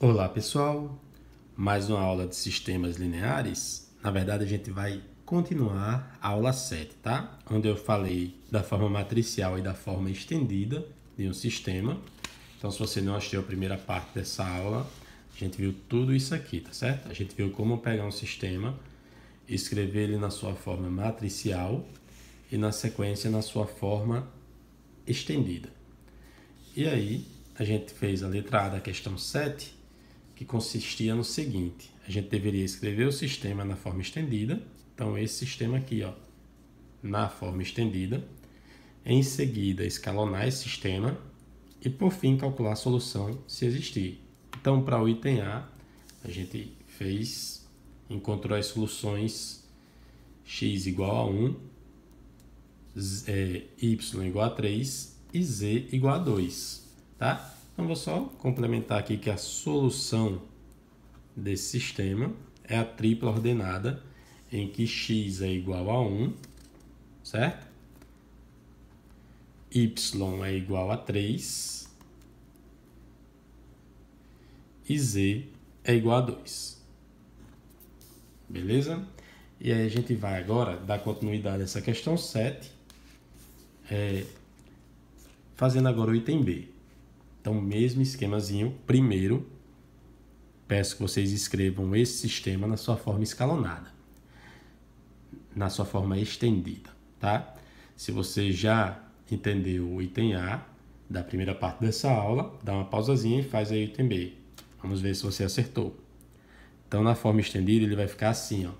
Olá pessoal, mais uma aula de sistemas lineares. Na verdade, a gente vai continuar a aula 7, tá? Onde eu falei da forma matricial e da forma estendida de um sistema. Então, se você não assistiu a primeira parte dessa aula, a gente viu tudo isso aqui, tá certo? A gente viu como pegar um sistema, escrever ele na sua forma matricial e na sequência na sua forma estendida. E aí, a gente fez a letra A da questão 7 que consistia no seguinte: a gente deveria escrever o sistema na forma estendida. Então, esse sistema aqui, ó, na forma estendida. Em seguida, escalonar esse sistema e, por fim, calcular a solução se existir. Então, para o item A, a gente fez, encontrou as soluções x igual a 1, z, é, y igual a 3 e z igual a 2, tá? Então, vou só complementar aqui que a solução desse sistema é a tripla ordenada em que x é igual a 1, certo? y é igual a 3 e z é igual a 2. Beleza? E aí a gente vai agora dar continuidade a essa questão 7, é, fazendo agora o item B. Então, mesmo esquemazinho. Primeiro, peço que vocês escrevam esse sistema na sua forma escalonada, na sua forma estendida, tá? Se você já entendeu o item A da primeira parte dessa aula, dá uma pausazinha e faz aí o item B. Vamos ver se você acertou. Então, na forma estendida, ele vai ficar assim, ó.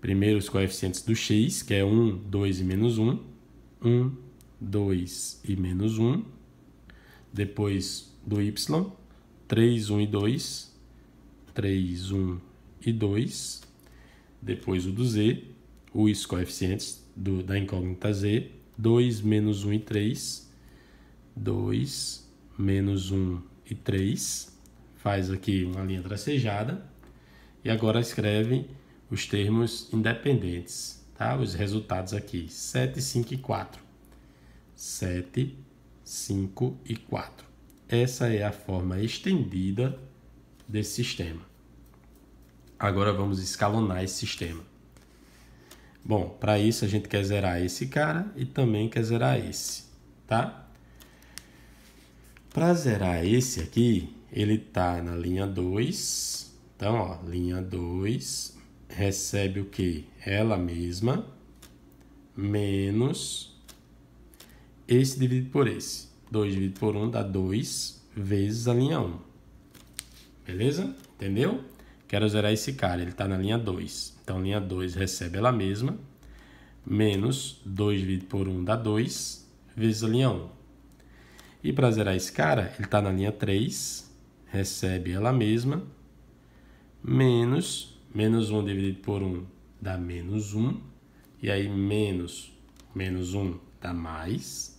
Primeiro, os coeficientes do x, que é 1, 2 e menos 1. 1, 2 e menos 1 depois do Y, 3, 1 e 2, 3, 1 e 2, depois o do Z, os coeficientes do, da incógnita Z, 2 menos 1 e 3, 2 menos 1 e 3, faz aqui uma linha tracejada, e agora escreve os termos independentes, tá? Os resultados aqui, 7, 5 e 4. 7, 5 5 e 4. Essa é a forma estendida desse sistema. Agora vamos escalonar esse sistema. Bom, para isso a gente quer zerar esse cara e também quer zerar esse, tá? Para zerar esse aqui, ele tá na linha 2. Então, ó, linha 2 recebe o que? Ela mesma menos esse dividido por esse. 2 dividido por 1 dá 2 vezes a linha 1. Beleza? Entendeu? Quero zerar esse cara, ele está na linha 2. Então, linha 2 recebe ela mesma. Menos 2 dividido por 1 dá 2 vezes a linha 1. E para zerar esse cara, ele está na linha 3. Recebe ela mesma. Menos, menos 1 dividido por 1 dá menos 1. E aí, menos, menos 1 dá mais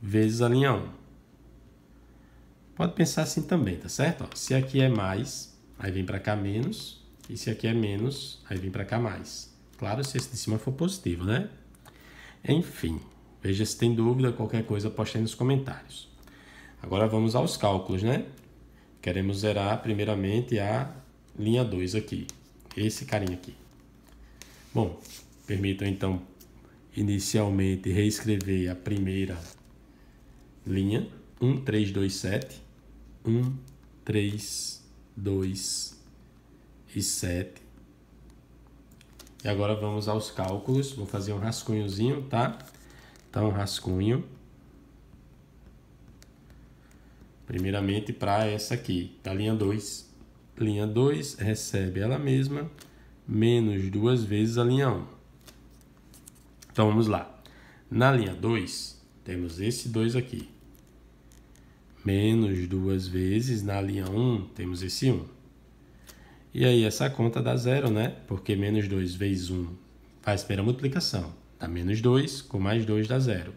vezes a linha 1. Pode pensar assim também, tá certo? Ó, se aqui é mais, aí vem para cá menos. E se aqui é menos, aí vem para cá mais. Claro, se esse de cima for positivo, né? Enfim, veja se tem dúvida, qualquer coisa, poste aí nos comentários. Agora vamos aos cálculos, né? Queremos zerar primeiramente a linha 2 aqui, esse carinha aqui. Bom, permitam então inicialmente reescrever a primeira linha 1, 3, 2, 7. 1, 3, 2 e 7. E agora vamos aos cálculos. Vou fazer um rascunhozinho, tá? Então, rascunho. Primeiramente para essa aqui, da linha 2. Linha 2 recebe ela mesma menos duas vezes a linha 1. Então, vamos lá. Na linha 2, temos esse 2 aqui menos duas vezes na linha 1, temos esse 1. E aí essa conta dá zero, né? Porque menos 2 vezes 1 faz pela multiplicação. Dá menos 2, com mais 2 dá zero.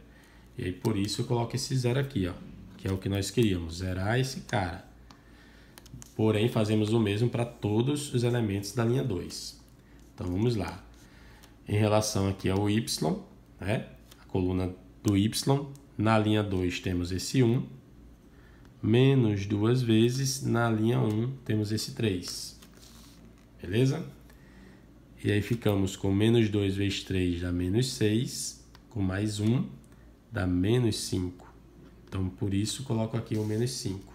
E aí por isso eu coloco esse zero aqui, ó, que é o que nós queríamos, zerar esse cara. Porém, fazemos o mesmo para todos os elementos da linha 2. Então vamos lá. Em relação aqui ao y, né? a coluna do y, na linha 2 temos esse 1, menos duas vezes, na linha 1 temos esse 3. Beleza? E aí ficamos com menos 2 vezes 3 dá menos 6, com mais 1 dá menos 5. Então, por isso, coloco aqui o menos 5.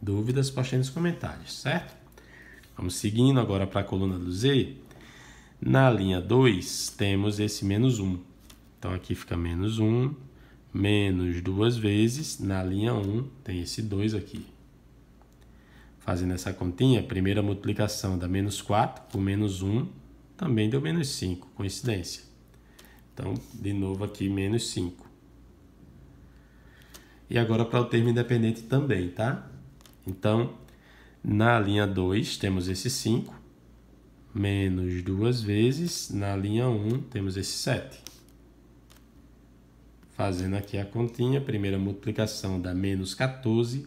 Dúvidas, poste nos comentários, certo? Vamos seguindo agora para a coluna do Z. Na linha 2, temos esse menos 1. Então, aqui fica menos 1, menos duas vezes, na linha 1 tem esse 2 aqui. Fazendo essa continha, primeira multiplicação da menos 4 por menos 1, também deu menos 5, coincidência. Então, de novo aqui, menos 5. E agora para o termo independente também, tá? Então, na linha 2 temos esse 5, menos duas vezes, na linha 1 temos esse 7. Fazendo aqui a continha, primeira multiplicação dá menos 14,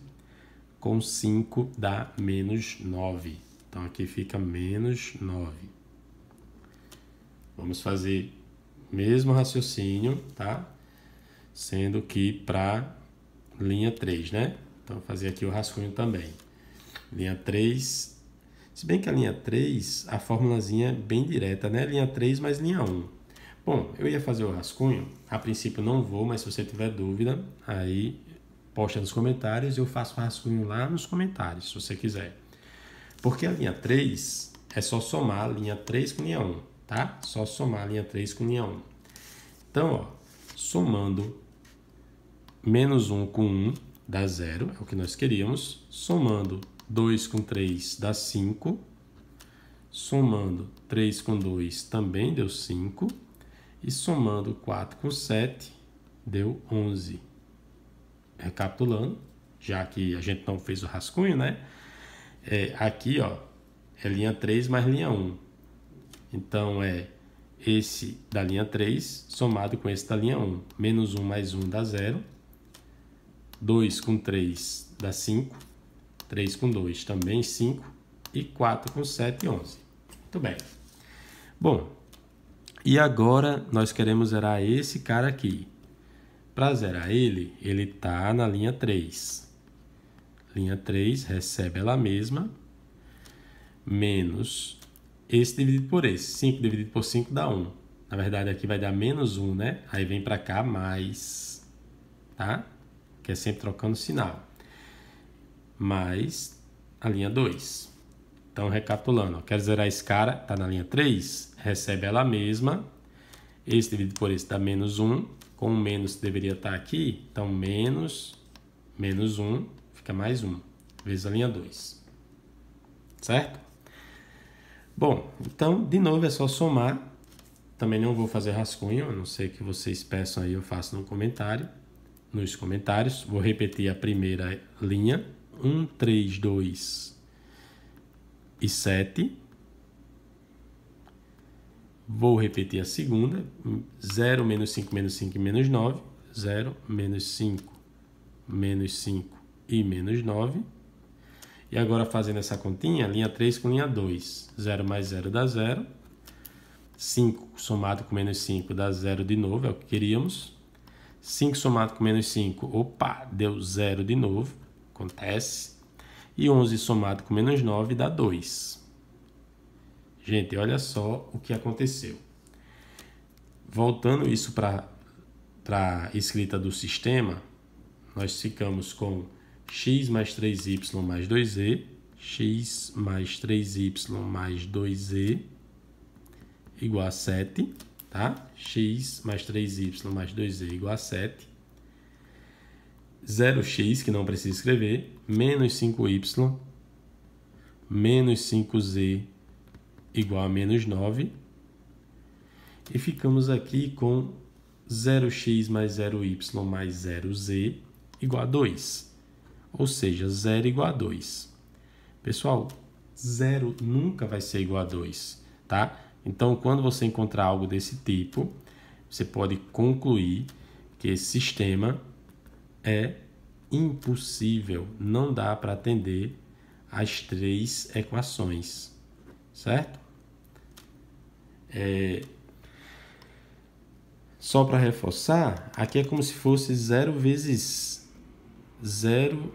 com 5 dá menos 9. Então aqui fica menos 9. Vamos fazer o mesmo raciocínio, tá? Sendo que para linha 3, né? Então fazer aqui o rascunho também. Linha 3, se bem que a linha 3, a formulazinha é bem direta, né? Linha 3 mais linha 1. Bom, eu ia fazer o rascunho, a princípio não vou, mas se você tiver dúvida, aí posta nos comentários, e eu faço o rascunho lá nos comentários, se você quiser. Porque a linha 3 é só somar a linha 3 com a linha 1, tá? Só somar a linha 3 com a linha 1. Então, ó, somando menos 1 com 1 dá 0, é o que nós queríamos. Somando 2 com 3 dá 5. Somando 3 com 2 também deu 5 e somando 4 com 7, deu 11. Recapitulando, já que a gente não fez o rascunho, né? É, aqui, ó, é linha 3 mais linha 1. Então, é esse da linha 3 somado com esse da linha 1. Menos 1 mais 1 dá 0. 2 com 3 dá 5. 3 com 2 também 5. E 4 com 7, 11. Muito bem. Bom, e agora nós queremos zerar esse cara aqui. Para zerar ele, ele está na linha 3. Linha 3 recebe ela mesma, menos esse dividido por esse. 5 dividido por 5 dá 1. Na verdade, aqui vai dar menos 1, né? Aí vem para cá, mais, tá? Que é sempre trocando sinal. Mais a linha 2. Então, recapitulando, ó, quero zerar esse cara, está na linha 3, recebe ela mesma. Esse dividido por esse dá menos 1. Com o menos deveria estar tá aqui, então menos, menos 1, fica mais 1, vezes a linha 2. Certo? Bom, então, de novo, é só somar. Também não vou fazer rascunho, a não ser que vocês peçam aí, eu faço no comentário, nos comentários. Vou repetir a primeira linha. 1, 3, 2, e 7. Vou repetir a segunda. 0 menos 5 menos 5 e menos 9. 0 menos 5 menos 5 e menos 9. E agora fazendo essa continha, linha 3 com linha 2. 0 mais 0 dá 0. 5 somado com menos 5 dá 0 de novo, é o que queríamos. 5 somado com menos 5, opa, deu 0 de novo, acontece. E 11 somado com menos 9 dá 2. Gente, olha só o que aconteceu. Voltando isso para a escrita do sistema, nós ficamos com x mais 3y mais 2z, x mais 3y mais 2z igual a 7, tá? x mais 3y mais 2z igual a 7. 0x, que não precisa escrever, menos 5y, menos 5z igual a menos 9. E ficamos aqui com 0x mais 0y mais 0z igual a 2. Ou seja, 0 igual a 2. Pessoal, 0 nunca vai ser igual a 2, tá? Então, quando você encontrar algo desse tipo, você pode concluir que esse sistema é impossível, não dá para atender as três equações, certo? É... Só para reforçar, aqui é como se fosse zero vezes zero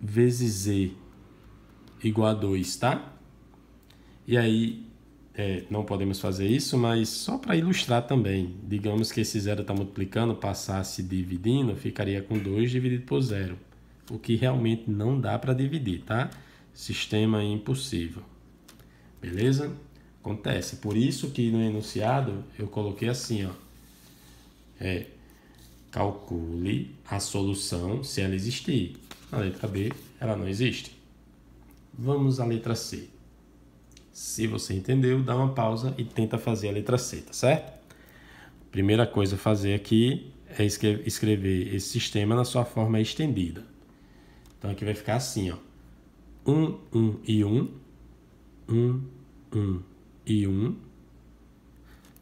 vezes z igual a 2, tá? E aí é, não podemos fazer isso, mas só para ilustrar também. Digamos que esse zero está multiplicando, passasse dividindo, ficaria com 2 dividido por zero, o que realmente não dá para dividir, tá? Sistema é impossível. Beleza? Acontece. Por isso que no enunciado eu coloquei assim, ó. É, calcule a solução se ela existir. A letra B, ela não existe. Vamos à letra C. Se você entendeu, dá uma pausa e tenta fazer a letra C, tá certo? Primeira coisa a fazer aqui é escrever esse sistema na sua forma estendida. Então aqui vai ficar assim, ó. 1, 1 e 1. 1, 1 e 1.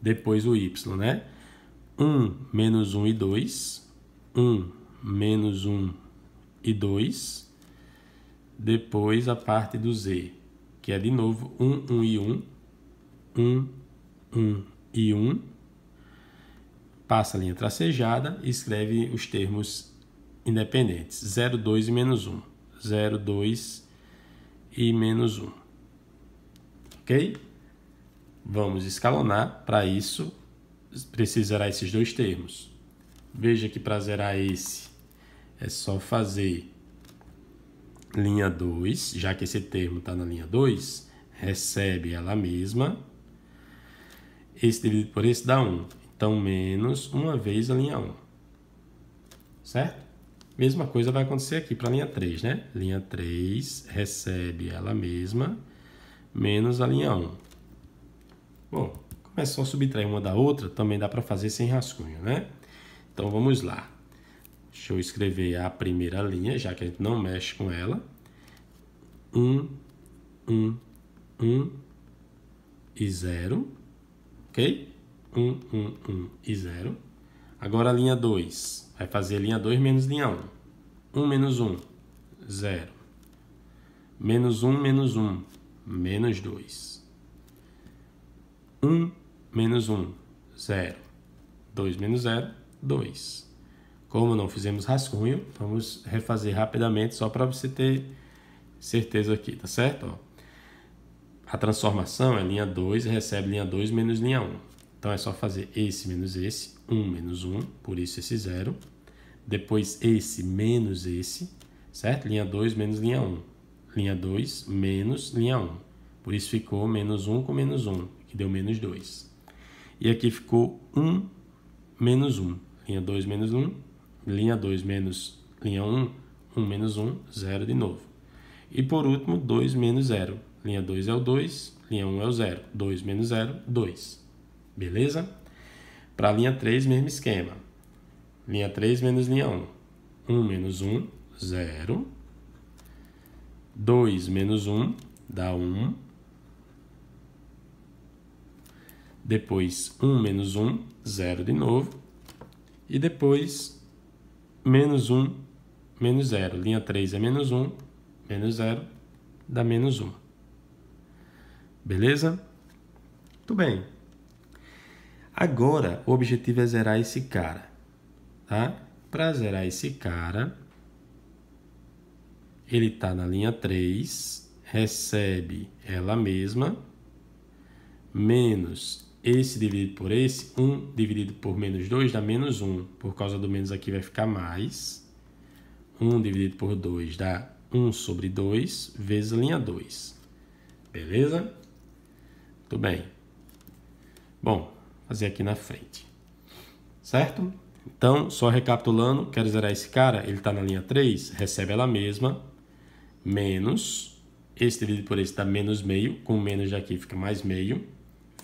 Depois o Y, né? 1 menos 1 e 2. 1 menos 1 e 2. Depois a parte do Z que é de novo 1, 1 e 1, 1, 1 e 1, passa a linha tracejada e escreve os termos independentes, 0, 2 e menos 1, 0, 2 e menos 1, ok? Vamos escalonar, para isso precisará esses dois termos. Veja que para zerar esse é só fazer linha 2, já que esse termo está na linha 2, recebe ela mesma. Esse dividido por esse dá 1. Um. Então, menos uma vez a linha 1. Um. Certo? Mesma coisa vai acontecer aqui para a linha 3, né? Linha 3 recebe ela mesma, menos a linha 1. Bom, como é só subtrair uma da outra, também dá para fazer sem rascunho, né? Então, vamos lá. Deixa eu escrever a primeira linha, já que a gente não mexe com ela. 1, 1, 1 e 0. Ok? 1, 1, 1 e 0. Agora a linha 2. Vai fazer linha 2 menos linha 1. 1 menos 1, 0. Menos 1, menos 1, menos 2. 1, menos 1, 0. 2 menos 0, 2. Como não fizemos rascunho, vamos refazer rapidamente só para você ter certeza aqui, tá certo? Ó. A transformação é linha 2 recebe linha 2 menos linha 1. Um. Então é só fazer esse menos esse, 1 um menos 1, um, por isso esse zero. Depois esse menos esse, certo? Linha 2 menos linha 1. Linha 2 menos linha 1. Por isso ficou menos 1 com menos 1, que deu menos 2. E aqui ficou 1 menos 1. Linha 2 menos 1, linha 2 menos linha 1, 1 menos 1, 0 de novo. E por último, 2 menos 0. Linha 2 é o 2, linha 1 é o 0. 2 menos 0, 2. Beleza? Para a linha 3, mesmo esquema. Linha 3 menos linha 1. 1 menos 1, 0. 2 menos 1 dá 1. Depois 1 menos 1, 0 de novo. E depois menos 1, menos 0. Linha 3 é menos 1, menos 0, dá menos 1. Beleza? Muito bem. Agora, o objetivo é zerar esse cara, tá? Para zerar esse cara, ele está na linha 3, recebe ela mesma, menos esse dividido por esse, 1 dividido por menos 2 dá menos 1. Por causa do menos aqui vai ficar mais. 1 dividido por 2 dá 1 sobre 2 vezes linha 2. Beleza? Muito bem. Bom, fazer aqui na frente. Certo? Então, só recapitulando, quero zerar esse cara, ele está na linha 3, recebe ela mesma, menos, esse dividido por esse dá menos meio, com menos aqui fica mais meio,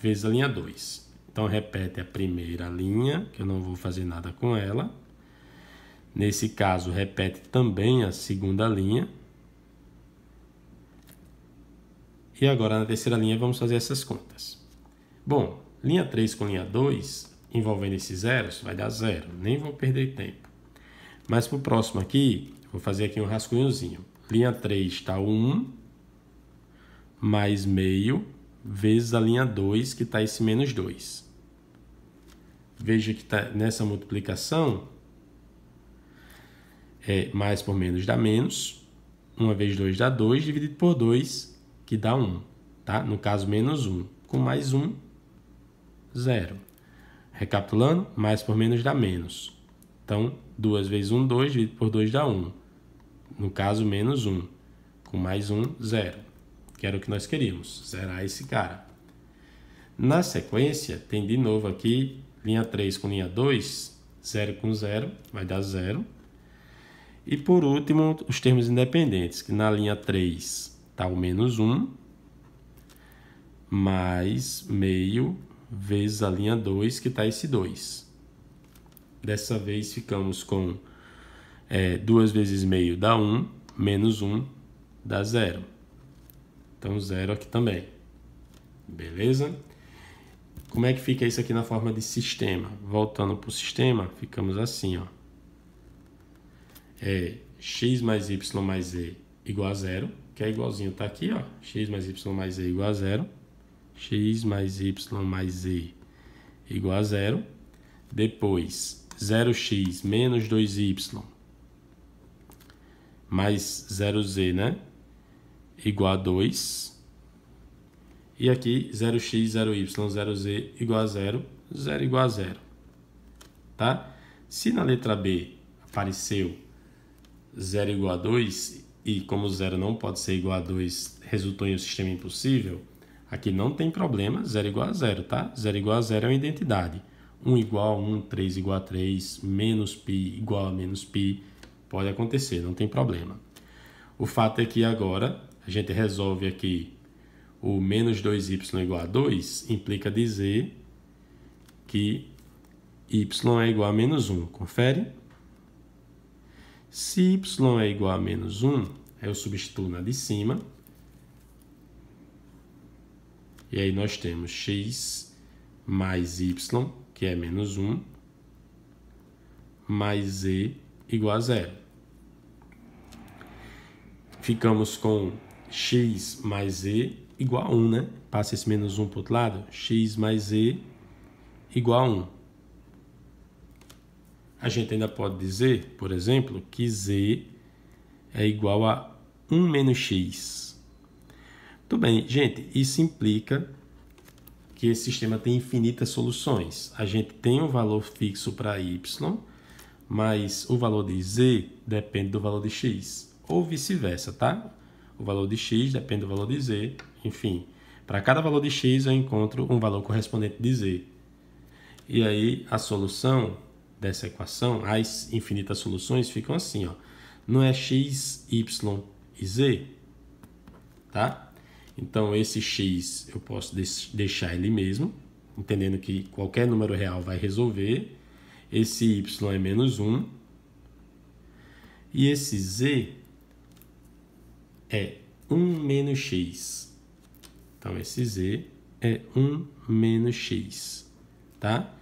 vezes a linha 2. Então, repete a primeira linha, que eu não vou fazer nada com ela. Nesse caso, repete também a segunda linha. E agora, na terceira linha, vamos fazer essas contas. Bom, linha 3 com linha 2, envolvendo esses zeros, vai dar zero. Nem vou perder tempo. Mas para o próximo aqui, vou fazer aqui um rascunhozinho. Linha 3 está 1, mais meio, vezes a linha 2, que está esse menos 2. Veja que tá nessa multiplicação é mais por menos dá menos. 1 vezes 2 dá 2, dividido por 2, que dá 1. Tá? No caso, menos 1. Com mais 1, 0. Recapitulando, mais por menos dá menos. Então, 2 vezes 1, 2, dividido por 2 dá 1. No caso, menos 1. Com mais 1, 0 que era o que nós queríamos, zerar esse cara. Na sequência, tem de novo aqui linha 3 com linha 2, 0 com 0, vai dar 0. E por último, os termos independentes, que na linha 3 está o menos 1, mais meio vezes a linha 2, que está esse 2. Dessa vez ficamos com é, 2 vezes meio dá 1, menos 1 dá 0. Então, zero aqui também. Beleza? Como é que fica isso aqui na forma de sistema? Voltando para o sistema, ficamos assim, ó. É x mais y mais z igual a zero, que é igualzinho, tá aqui, ó. x mais y mais z igual a zero. x mais y mais z igual a zero. Depois, 0x menos 2y mais 0z, né? igual a 2. E aqui 0x, 0y, 0z igual a 0, 0 igual a 0. Tá? Se na letra B apareceu 0 igual a 2, e como 0 não pode ser igual a 2, resultou em um sistema impossível, aqui não tem problema, 0 igual a 0, tá? 0 igual a 0 é uma identidade. 1 igual a 1, 3 igual a 3, menos π igual a menos π, pode acontecer, não tem problema. O fato é que agora a gente resolve aqui o menos 2y igual a 2, implica dizer que y é igual a menos 1. Confere? Se y é igual a menos 1, eu é substituo na de cima. E aí nós temos x mais y, que é menos 1, mais z igual a zero. Ficamos com x mais e igual a 1, né? Passa esse menos 1 para o outro lado, x mais e igual a 1. A gente ainda pode dizer, por exemplo, que z é igual a 1 menos x. Tudo bem, gente, isso implica que esse sistema tem infinitas soluções. A gente tem um valor fixo para y, mas o valor de z depende do valor de x, ou vice-versa, tá? o valor de x depende do valor de z, enfim. Para cada valor de x eu encontro um valor correspondente de z. E aí a solução dessa equação, as infinitas soluções ficam assim, ó. Não é x, y e z, tá? Então esse x eu posso deixar ele mesmo, entendendo que qualquer número real vai resolver. Esse y é menos 1. E esse z é 1 menos x. Então, esse z é 1 menos x, tá?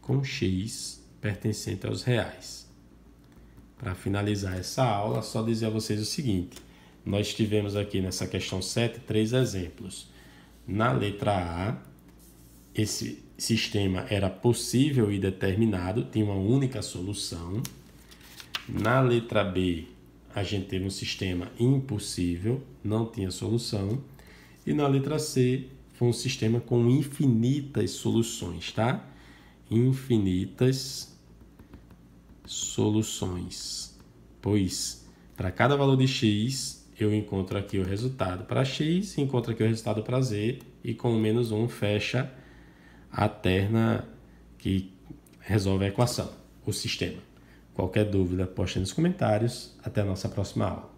Com x pertencente aos reais. Para finalizar essa aula, só dizer a vocês o seguinte. Nós tivemos aqui nessa questão 7 três exemplos. Na letra A, esse sistema era possível e determinado, tinha uma única solução. Na letra B, a gente teve um sistema impossível, não tinha solução. E na letra C, foi um sistema com infinitas soluções, tá? Infinitas soluções. Pois, para cada valor de x, eu encontro aqui o resultado para x, encontro aqui o resultado para z, e com o menos 1 fecha a terna que resolve a equação, o sistema. Qualquer dúvida, poste nos comentários. Até a nossa próxima aula.